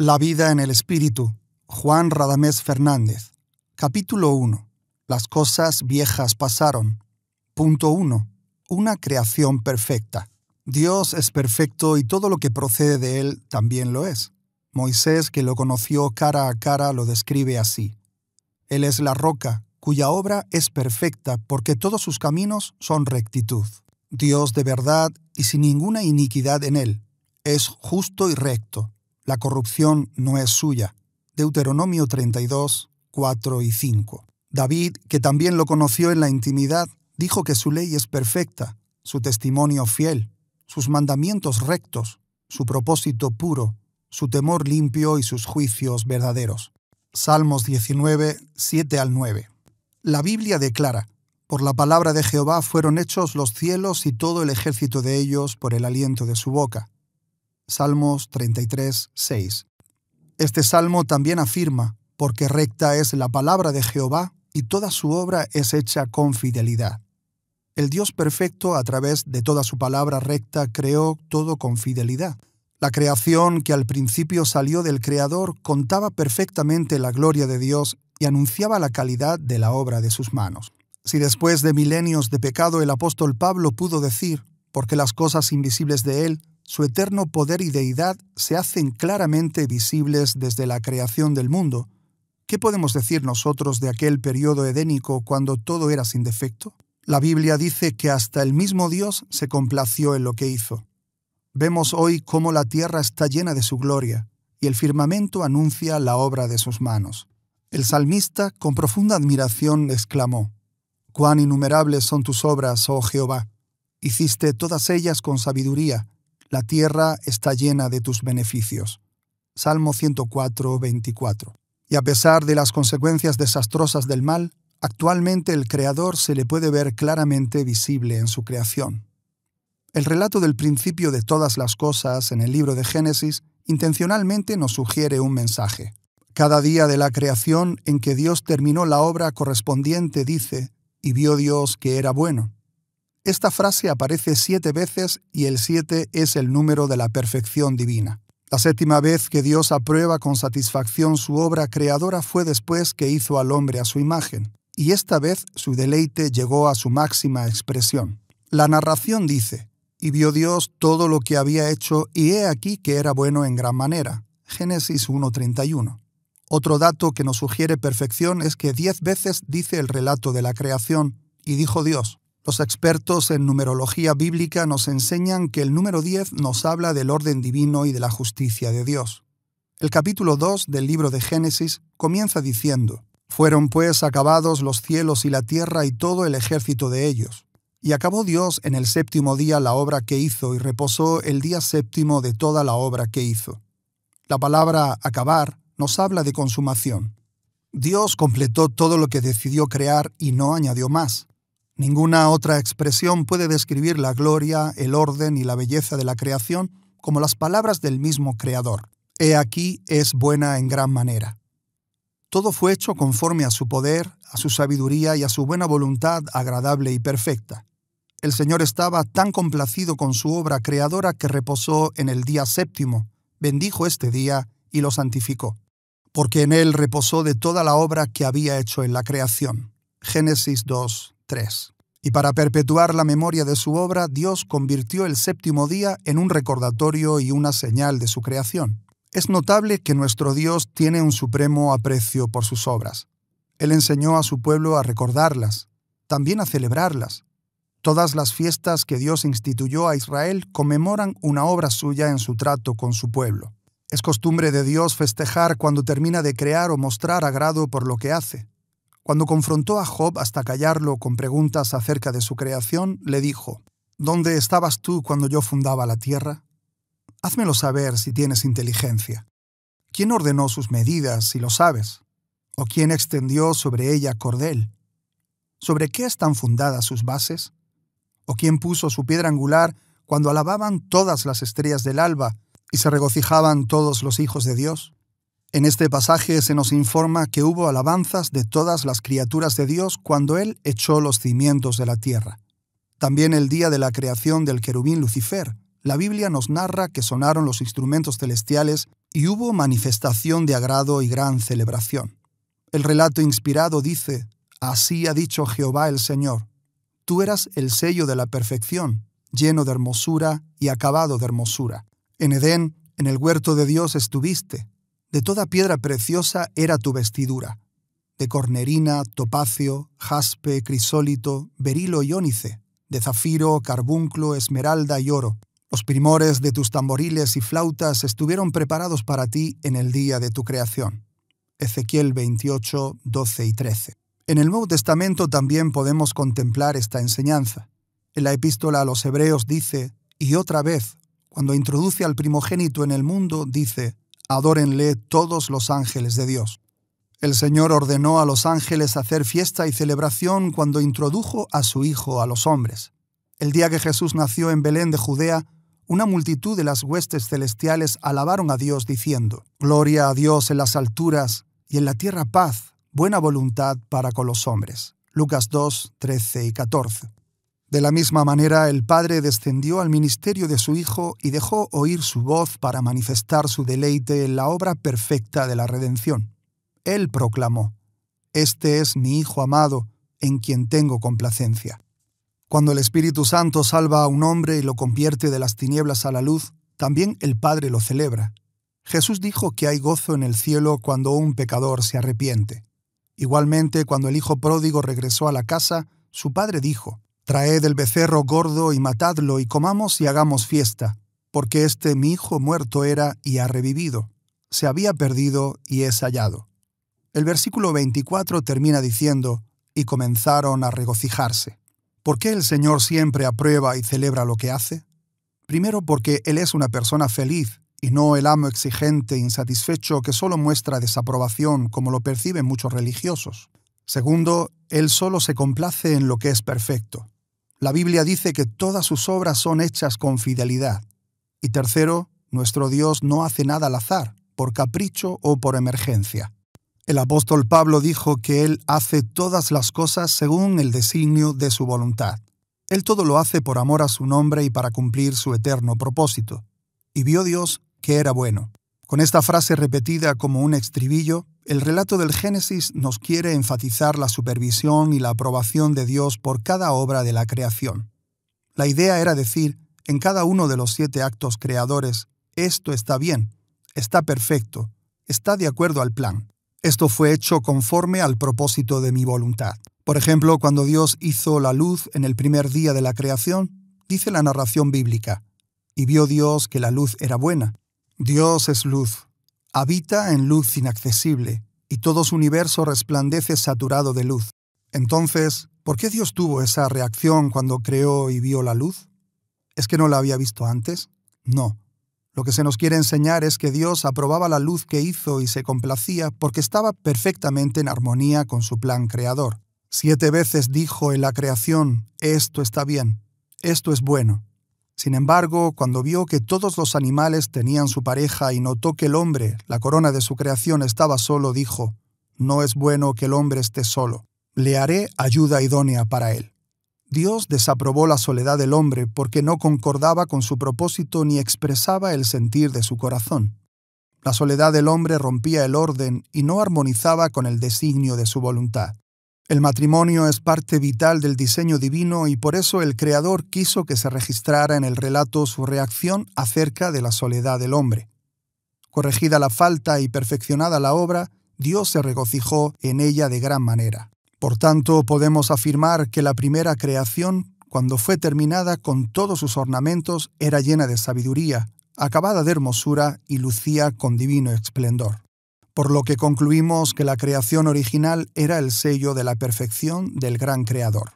La vida en el Espíritu, Juan Radamés Fernández. Capítulo 1. Las cosas viejas pasaron. Punto 1. Una creación perfecta. Dios es perfecto y todo lo que procede de él también lo es. Moisés, que lo conoció cara a cara, lo describe así. Él es la roca, cuya obra es perfecta porque todos sus caminos son rectitud. Dios de verdad y sin ninguna iniquidad en él. Es justo y recto la corrupción no es suya. Deuteronomio 32, 4 y 5. David, que también lo conoció en la intimidad, dijo que su ley es perfecta, su testimonio fiel, sus mandamientos rectos, su propósito puro, su temor limpio y sus juicios verdaderos. Salmos 19, 7 al 9. La Biblia declara, por la palabra de Jehová fueron hechos los cielos y todo el ejército de ellos por el aliento de su boca. Salmos 33, 6. Este salmo también afirma, porque recta es la palabra de Jehová y toda su obra es hecha con fidelidad. El Dios perfecto, a través de toda su palabra recta, creó todo con fidelidad. La creación que al principio salió del Creador contaba perfectamente la gloria de Dios y anunciaba la calidad de la obra de sus manos. Si después de milenios de pecado el apóstol Pablo pudo decir, porque las cosas invisibles de Él, su eterno poder y deidad se hacen claramente visibles desde la creación del mundo, ¿qué podemos decir nosotros de aquel periodo edénico cuando todo era sin defecto? La Biblia dice que hasta el mismo Dios se complació en lo que hizo. Vemos hoy cómo la tierra está llena de su gloria y el firmamento anuncia la obra de sus manos. El salmista, con profunda admiración, exclamó, Cuán innumerables son tus obras, oh Jehová. Hiciste todas ellas con sabiduría la tierra está llena de tus beneficios. Salmo 104, 24. Y a pesar de las consecuencias desastrosas del mal, actualmente el Creador se le puede ver claramente visible en su creación. El relato del principio de todas las cosas en el libro de Génesis intencionalmente nos sugiere un mensaje. Cada día de la creación en que Dios terminó la obra correspondiente dice, y vio Dios que era bueno. Esta frase aparece siete veces y el siete es el número de la perfección divina. La séptima vez que Dios aprueba con satisfacción su obra creadora fue después que hizo al hombre a su imagen, y esta vez su deleite llegó a su máxima expresión. La narración dice, y vio Dios todo lo que había hecho, y he aquí que era bueno en gran manera. Génesis 1.31. Otro dato que nos sugiere perfección es que diez veces dice el relato de la creación, y dijo Dios, los expertos en numerología bíblica nos enseñan que el número 10 nos habla del orden divino y de la justicia de Dios. El capítulo 2 del libro de Génesis comienza diciendo, Fueron pues acabados los cielos y la tierra y todo el ejército de ellos. Y acabó Dios en el séptimo día la obra que hizo y reposó el día séptimo de toda la obra que hizo. La palabra acabar nos habla de consumación. Dios completó todo lo que decidió crear y no añadió más. Ninguna otra expresión puede describir la gloria, el orden y la belleza de la creación como las palabras del mismo Creador. He aquí es buena en gran manera. Todo fue hecho conforme a su poder, a su sabiduría y a su buena voluntad agradable y perfecta. El Señor estaba tan complacido con su obra creadora que reposó en el día séptimo, bendijo este día y lo santificó, porque en él reposó de toda la obra que había hecho en la creación. Génesis 2, 3. Y para perpetuar la memoria de su obra, Dios convirtió el séptimo día en un recordatorio y una señal de su creación. Es notable que nuestro Dios tiene un supremo aprecio por sus obras. Él enseñó a su pueblo a recordarlas, también a celebrarlas. Todas las fiestas que Dios instituyó a Israel conmemoran una obra suya en su trato con su pueblo. Es costumbre de Dios festejar cuando termina de crear o mostrar agrado por lo que hace. Cuando confrontó a Job hasta callarlo con preguntas acerca de su creación, le dijo, ¿Dónde estabas tú cuando yo fundaba la tierra? Házmelo saber si tienes inteligencia. ¿Quién ordenó sus medidas, si lo sabes? ¿O quién extendió sobre ella cordel? ¿Sobre qué están fundadas sus bases? ¿O quién puso su piedra angular cuando alababan todas las estrellas del alba y se regocijaban todos los hijos de Dios? En este pasaje se nos informa que hubo alabanzas de todas las criaturas de Dios cuando Él echó los cimientos de la tierra. También el día de la creación del querubín Lucifer, la Biblia nos narra que sonaron los instrumentos celestiales y hubo manifestación de agrado y gran celebración. El relato inspirado dice, Así ha dicho Jehová el Señor, tú eras el sello de la perfección, lleno de hermosura y acabado de hermosura. En Edén, en el huerto de Dios estuviste, de toda piedra preciosa era tu vestidura, de cornerina, topacio, jaspe, crisólito, berilo y ónice, de zafiro, carbunclo, esmeralda y oro. Los primores de tus tamboriles y flautas estuvieron preparados para ti en el día de tu creación. Ezequiel 28, 12 y 13. En el Nuevo Testamento también podemos contemplar esta enseñanza. En la epístola a los Hebreos dice, y otra vez, cuando introduce al primogénito en el mundo, dice, adórenle todos los ángeles de Dios. El Señor ordenó a los ángeles hacer fiesta y celebración cuando introdujo a su Hijo a los hombres. El día que Jesús nació en Belén de Judea, una multitud de las huestes celestiales alabaron a Dios diciendo, Gloria a Dios en las alturas y en la tierra paz, buena voluntad para con los hombres. Lucas 2, 13 y 14. De la misma manera, el Padre descendió al ministerio de su Hijo y dejó oír su voz para manifestar su deleite en la obra perfecta de la redención. Él proclamó, Este es mi Hijo amado, en quien tengo complacencia. Cuando el Espíritu Santo salva a un hombre y lo convierte de las tinieblas a la luz, también el Padre lo celebra. Jesús dijo que hay gozo en el cielo cuando un pecador se arrepiente. Igualmente, cuando el Hijo pródigo regresó a la casa, su Padre dijo, Traed el becerro gordo y matadlo y comamos y hagamos fiesta, porque este mi hijo muerto era y ha revivido, se había perdido y es hallado. El versículo 24 termina diciendo, y comenzaron a regocijarse. ¿Por qué el Señor siempre aprueba y celebra lo que hace? Primero porque Él es una persona feliz y no el amo exigente e insatisfecho que solo muestra desaprobación como lo perciben muchos religiosos. Segundo, Él solo se complace en lo que es perfecto. La Biblia dice que todas sus obras son hechas con fidelidad. Y tercero, nuestro Dios no hace nada al azar, por capricho o por emergencia. El apóstol Pablo dijo que Él hace todas las cosas según el designio de su voluntad. Él todo lo hace por amor a su nombre y para cumplir su eterno propósito. Y vio Dios que era bueno. Con esta frase repetida como un estribillo, el relato del Génesis nos quiere enfatizar la supervisión y la aprobación de Dios por cada obra de la creación. La idea era decir, en cada uno de los siete actos creadores, esto está bien, está perfecto, está de acuerdo al plan. Esto fue hecho conforme al propósito de mi voluntad. Por ejemplo, cuando Dios hizo la luz en el primer día de la creación, dice la narración bíblica, y vio Dios que la luz era buena. Dios es luz, Habita en luz inaccesible, y todo su universo resplandece saturado de luz. Entonces, ¿por qué Dios tuvo esa reacción cuando creó y vio la luz? ¿Es que no la había visto antes? No. Lo que se nos quiere enseñar es que Dios aprobaba la luz que hizo y se complacía porque estaba perfectamente en armonía con su plan creador. Siete veces dijo en la creación, esto está bien, esto es bueno. Sin embargo, cuando vio que todos los animales tenían su pareja y notó que el hombre, la corona de su creación, estaba solo, dijo, No es bueno que el hombre esté solo, le haré ayuda idónea para él. Dios desaprobó la soledad del hombre porque no concordaba con su propósito ni expresaba el sentir de su corazón. La soledad del hombre rompía el orden y no armonizaba con el designio de su voluntad. El matrimonio es parte vital del diseño divino y por eso el Creador quiso que se registrara en el relato su reacción acerca de la soledad del hombre. Corregida la falta y perfeccionada la obra, Dios se regocijó en ella de gran manera. Por tanto, podemos afirmar que la primera creación, cuando fue terminada con todos sus ornamentos, era llena de sabiduría, acabada de hermosura y lucía con divino esplendor por lo que concluimos que la creación original era el sello de la perfección del gran creador.